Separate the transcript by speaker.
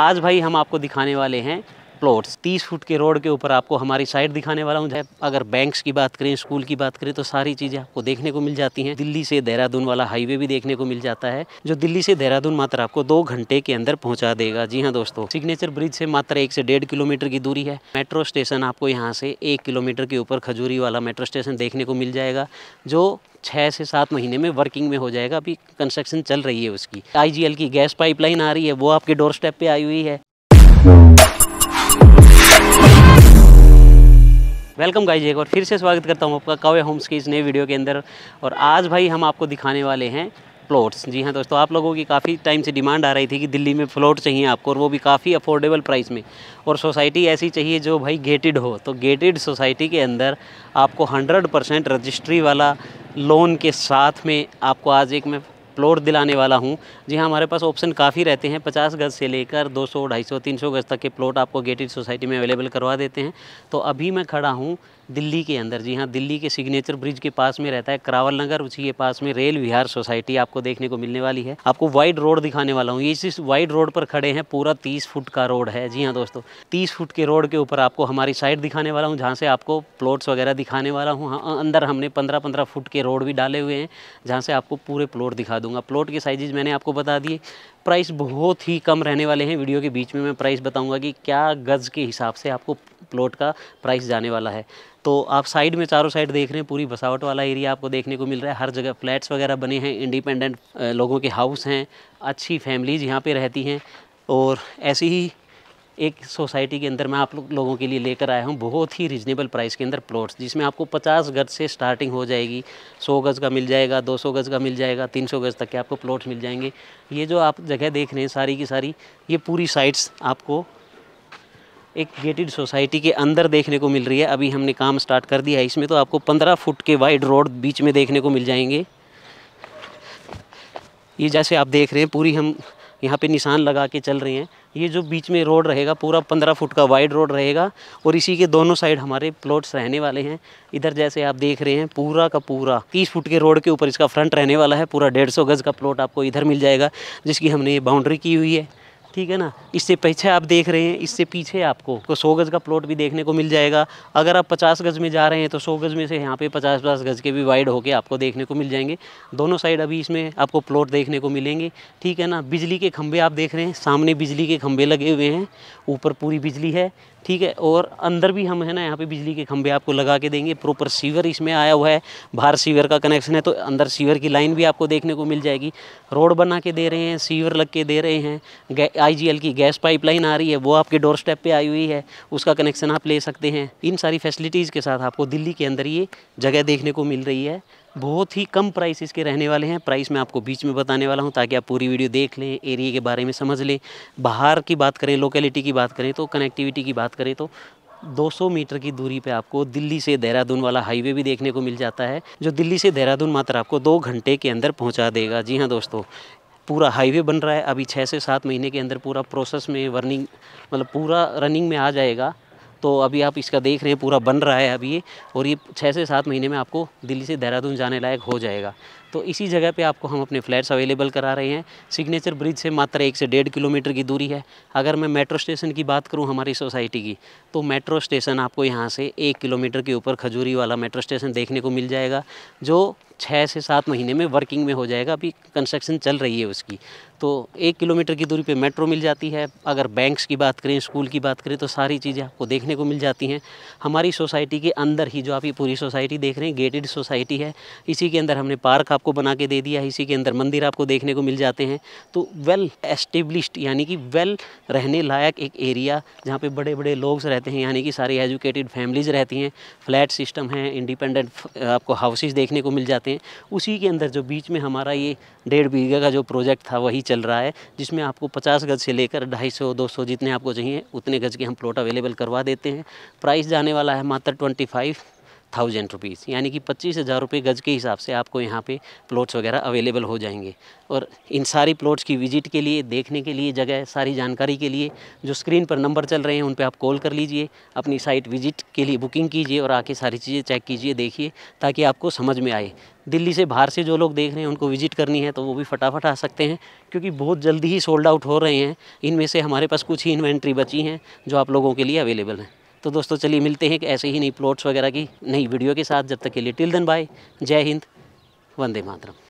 Speaker 1: आज भाई हम आपको दिखाने वाले हैं प्लॉट्स तीस फुट के रोड के ऊपर आपको हमारी साइड दिखाने वाला हूँ अगर बैंक्स की बात करें स्कूल की बात करें तो सारी चीज़ें आपको देखने को मिल जाती हैं दिल्ली से देहरादून वाला हाईवे भी देखने को मिल जाता है जो दिल्ली से देहरादून मात्र आपको दो घंटे के अंदर पहुँचा देगा जी हाँ दोस्तों सिग्नेचर ब्रिज से मात्र एक से डेढ़ किलोमीटर की दूरी है मेट्रो स्टेशन आपको यहाँ से एक किलोमीटर के ऊपर खजूरी वाला मेट्रो स्टेशन देखने को मिल जाएगा जो छः से सात महीने में वर्किंग में हो जाएगा अभी कंस्ट्रक्शन चल रही है उसकी आईजीएल की गैस पाइपलाइन आ रही है वो आपके डोर स्टेप पे आई हुई है वेलकम गाइज एक और फिर से स्वागत करता हूँ आपका कावे होम्स की इस नए वीडियो के अंदर और आज भाई हम आपको दिखाने वाले हैं प्लॉट्स जी हाँ दोस्तों आप लोगों की काफ़ी टाइम से डिमांड आ रही थी कि दिल्ली में प्लॉट चाहिए आपको और वो भी काफ़ी अफोर्डेबल प्राइस में और सोसाइटी ऐसी चाहिए जो भाई गेटेड हो तो गेटेड सोसाइटी के अंदर आपको 100 परसेंट रजिस्ट्री वाला लोन के साथ में आपको आज एक मैं प्लॉट दिलाने वाला हूँ जी हाँ हमारे पास ऑप्शन काफ़ी रहते हैं पचास गज़ से लेकर दो सौ ढाई सौ तीन सौ गज़ तक के प्लॉट आपको गेटेड सोसाइटी में अवेलेबल करवा देते हैं तो अभी मैं खड़ा हूँ दिल्ली के अंदर जी हाँ दिल्ली के सिग्नेचर ब्रिज के पास में रहता है करावल नगर उसी के पास में रेल विहार सोसाइटी आपको देखने को मिलने वाली है आपको वाइड रोड दिखाने वाला हूँ इस वाइड रोड पर खड़े हैं पूरा तीस फुट का रोड है जी हाँ दोस्तों तीस फुट के रोड के ऊपर आपको हमारी साइड दिखाने वाला हूँ जहाँ से आपको प्लॉट्स वगैरह दिखाने वाला हूँ हाँ, अंदर हमने पंद्रह पंद्रह फुट के रोड भी डाले हुए हैं जहाँ से आपको पूरे प्लॉट दिखा दूंगा प्लॉट के साइजेज मैंने आपको बता दिए प्राइस बहुत ही कम रहने वाले हैं वीडियो के बीच में मैं प्राइस बताऊंगा कि क्या गज़ के हिसाब से आपको प्लॉट का प्राइस जाने वाला है तो आप साइड में चारों साइड देख रहे हैं पूरी बसावट वाला एरिया आपको देखने को मिल रहा है हर जगह फ्लैट्स वगैरह बने हैं इंडिपेंडेंट लोगों के हाउस हैं अच्छी फैमिलीज़ यहाँ पर रहती हैं और ऐसी ही एक सोसाइटी के अंदर मैं आप लोगों के लिए लेकर आया हूँ बहुत ही रिजनेबल प्राइस के अंदर प्लॉट्स जिसमें आपको 50 गज से स्टार्टिंग हो जाएगी 100 गज का मिल जाएगा 200 गज का मिल जाएगा 300 गज तक के आपको प्लॉट्स मिल जाएंगे ये जो आप जगह देख रहे हैं सारी की सारी ये पूरी साइट्स आपको एक गेटेड सोसाइटी के अंदर देखने को मिल रही है अभी हमने काम स्टार्ट कर दिया है इसमें तो आपको पंद्रह फुट के वाइड रोड बीच में देखने को मिल जाएंगे ये जैसे आप देख रहे हैं पूरी हम यहाँ पे निशान लगा के चल रहे हैं ये जो बीच में रोड रहेगा पूरा पंद्रह फुट का वाइड रोड रहेगा और इसी के दोनों साइड हमारे प्लॉट्स रहने वाले हैं इधर जैसे आप देख रहे हैं पूरा का पूरा तीस फुट के रोड के ऊपर इसका फ्रंट रहने वाला है पूरा डेढ़ सौ गज़ का प्लॉट आपको इधर मिल जाएगा जिसकी हमने ये बाउंड्री की हुई है ठीक है ना इससे पीछे आप देख रहे हैं इससे पीछे आपको तो सौ गज़ का प्लॉट भी देखने को मिल जाएगा अगर आप पचास गज़ में जा रहे हैं तो सौ गज़ में से यहाँ पे पचास पचास गज़ के भी वाइड होके आपको देखने को मिल जाएंगे दोनों साइड अभी इसमें आपको प्लॉट देखने को मिलेंगे ठीक है ना बिजली के खंभे आप देख रहे हैं सामने बिजली के खंभे लगे हुए हैं ऊपर पूरी बिजली है ठीक है और अंदर भी हम है ना यहाँ पे बिजली के खंभे आपको लगा के देंगे प्रॉपर सीवर इसमें आया हुआ है बाहर सीवर का कनेक्शन है तो अंदर सीवर की लाइन भी आपको देखने को मिल जाएगी रोड बना के दे रहे हैं सीवर लग के दे रहे हैं आईजीएल की गैस पाइपलाइन आ रही है वो आपके डोर स्टेप पर आई हुई है उसका कनेक्शन आप ले सकते हैं इन सारी फैसिलिटीज़ के साथ आपको दिल्ली के अंदर ये जगह देखने को मिल रही है बहुत ही कम प्राइस इसके रहने वाले हैं प्राइस मैं आपको बीच में बताने वाला हूं ताकि आप पूरी वीडियो देख लें एरिया के बारे में समझ लें बाहर की बात करें लोकेलिटी की बात करें तो कनेक्टिविटी की बात करें तो 200 मीटर की दूरी पे आपको दिल्ली से देहरादून वाला हाईवे भी देखने को मिल जाता है जो दिल्ली से देहरादून मात्र आपको दो घंटे के अंदर पहुंचा देगा जी हाँ दोस्तों पूरा हाईवे बन रहा है अभी छः से सात महीने के अंदर पूरा प्रोसेस में वर्निंग मतलब पूरा रनिंग में आ जाएगा तो अभी आप इसका देख रहे हैं पूरा बन रहा है अभी ये और ये छः से सात महीने में आपको दिल्ली से देहरादून जाने लायक हो जाएगा तो इसी जगह पे आपको हम अपने फ्लैट्स अवेलेबल करा रहे हैं सिग्नेचर ब्रिज से मात्र एक से डेढ़ किलोमीटर की दूरी है अगर मैं मेट्रो स्टेशन की बात करूँ हमारी सोसाइटी की तो मेट्रो स्टेशन आपको यहाँ से एक किलोमीटर के ऊपर खजूरी वाला मेट्रो स्टेशन देखने को मिल जाएगा जो छः से सात महीने में वर्किंग में हो जाएगा अभी कंस्ट्रक्शन चल रही है उसकी तो एक किलोमीटर की दूरी पे मेट्रो मिल जाती है अगर बैंक्स की बात करें स्कूल की बात करें तो सारी चीज़ें आपको देखने को मिल जाती हैं हमारी सोसाइटी के अंदर ही जो आप ये पूरी सोसाइटी देख रहे हैं गेटेड सोसाइटी है इसी के अंदर हमने पार्क आप आपको बना के दे दिया है इसी के अंदर मंदिर आपको देखने को मिल जाते हैं तो वेल एस्टेब्लिश्ड यानी कि वेल रहने लायक एक एरिया जहाँ पे बड़े बड़े लोग रहते हैं यानी कि सारी एजुकेटेड फैमिलीज़ रहती हैं फ्लैट सिस्टम है इंडिपेंडेंट आपको हाउसेज देखने को मिल जाते हैं उसी के अंदर जो बीच में हमारा ये डेढ़ बीघा का जो प्रोजेक्ट था वही चल रहा है जिसमें आपको पचास गज से लेकर ढाई सौ दो सौ जितने आपको चाहिए उतने गज के हम प्लॉट अवेलेबल करवा देते हैं प्राइस जाने वाला है मात्र ट्वेंटी फाइव थाउजेंड रुपीज़ यानी कि पच्चीस हज़ार रुपये गज़ के हिसाब से आपको यहाँ पे प्लॉट्स वगैरह अवेलेबल हो जाएंगे और इन सारी प्लॉट्स की विजिट के लिए देखने के लिए जगह सारी जानकारी के लिए जो स्क्रीन पर नंबर चल रहे हैं उन पर आप कॉल कर लीजिए अपनी साइट विजिट के लिए बुकिंग कीजिए और आके सारी चीज़ें चेक कीजिए देखिए ताकि आपको समझ में आए दिल्ली से बाहर से जो लोग देख रहे हैं उनको विजिट करनी है तो वो भी फटाफट आ सकते हैं क्योंकि बहुत जल्दी ही सोल्ड आउट हो रहे हैं इनमें से हमारे पास कुछ ही इन्वेंट्री बची हैं जो आप लोगों के लिए अवेलेबल हैं तो दोस्तों चलिए मिलते हैं कि ऐसे ही नई प्लॉट्स वगैरह की नई वीडियो के साथ जब तक के लिए टिल दिन बाय जय हिंद वंदे मातरम